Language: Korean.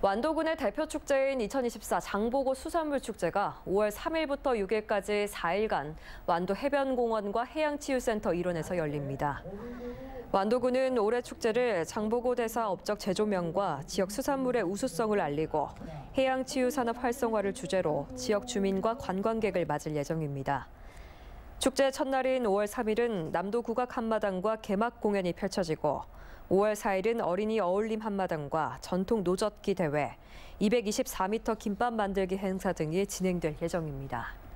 완도군의 대표 축제인 2024 장보고 수산물 축제가 5월 3일부터 6일까지 4일간 완도 해변공원과 해양치유센터 일원에서 열립니다. 완도군은 올해 축제를 장보고 대사 업적 제조명과 지역 수산물의 우수성을 알리고 해양치유산업 활성화를 주제로 지역 주민과 관광객을 맞을 예정입니다. 축제 첫날인 5월 3일은 남도 국악 한마당과 개막 공연이 펼쳐지고 5월 4일은 어린이 어울림 한마당과 전통 노젓기 대회, 224m 김밥 만들기 행사 등이 진행될 예정입니다.